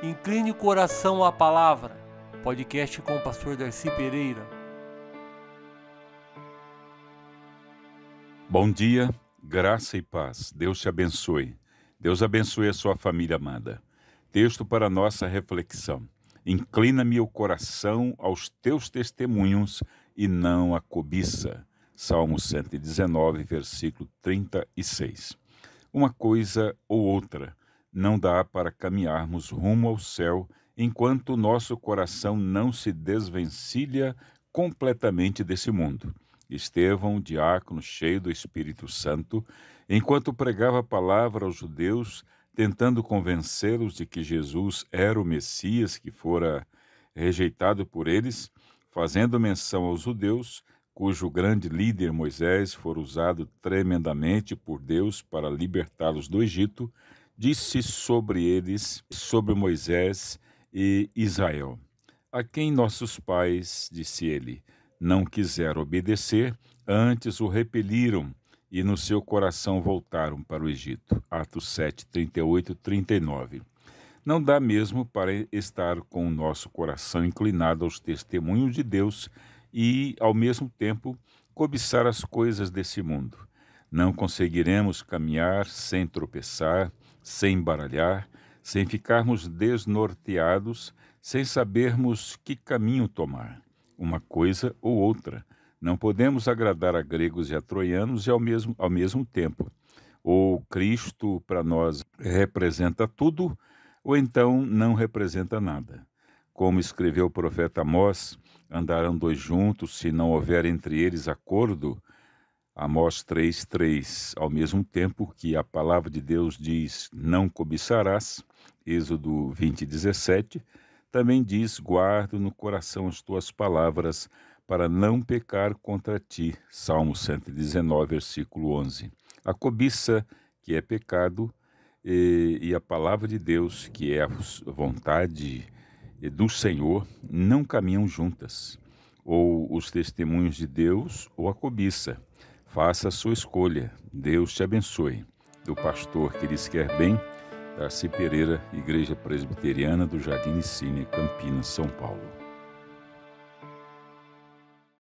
Incline o coração à palavra. Podcast com o pastor Darcy Pereira. Bom dia, graça e paz. Deus te abençoe. Deus abençoe a sua família amada. Texto para nossa reflexão. Inclina-me o coração aos teus testemunhos e não à cobiça. Salmo 119, versículo 36. Uma coisa ou outra não dá para caminharmos rumo ao céu enquanto nosso coração não se desvencilha completamente desse mundo. Estevão, diácono cheio do Espírito Santo, enquanto pregava a palavra aos judeus, tentando convencê-los de que Jesus era o Messias que fora rejeitado por eles, fazendo menção aos judeus, cujo grande líder Moisés fora usado tremendamente por Deus para libertá-los do Egito, disse sobre eles, sobre Moisés e Israel: A quem nossos pais, disse ele, não quiseram obedecer, antes o repeliram e no seu coração voltaram para o Egito. Atos 7, 38 39. Não dá mesmo para estar com o nosso coração inclinado aos testemunhos de Deus e, ao mesmo tempo, cobiçar as coisas desse mundo. Não conseguiremos caminhar sem tropeçar, sem baralhar, sem ficarmos desnorteados, sem sabermos que caminho tomar, uma coisa ou outra. Não podemos agradar a gregos e a troianos e ao mesmo, ao mesmo tempo. Ou Cristo para nós representa tudo, ou então não representa nada. Como escreveu o profeta Amós, andarão dois juntos se não houver entre eles acordo, Amós 3:3, ao mesmo tempo que a palavra de Deus diz: "Não cobiçarás", Êxodo 20:17, também diz: "Guardo no coração as tuas palavras, para não pecar contra ti", Salmo 119, versículo 11. A cobiça, que é pecado, e, e a palavra de Deus, que é a vontade eh, do Senhor, não caminham juntas, ou os testemunhos de Deus ou a cobiça. Faça a sua escolha. Deus te abençoe. Do pastor que lhes quer bem, Darcy Pereira, Igreja Presbiteriana do Jardim Cine, Campinas, São Paulo.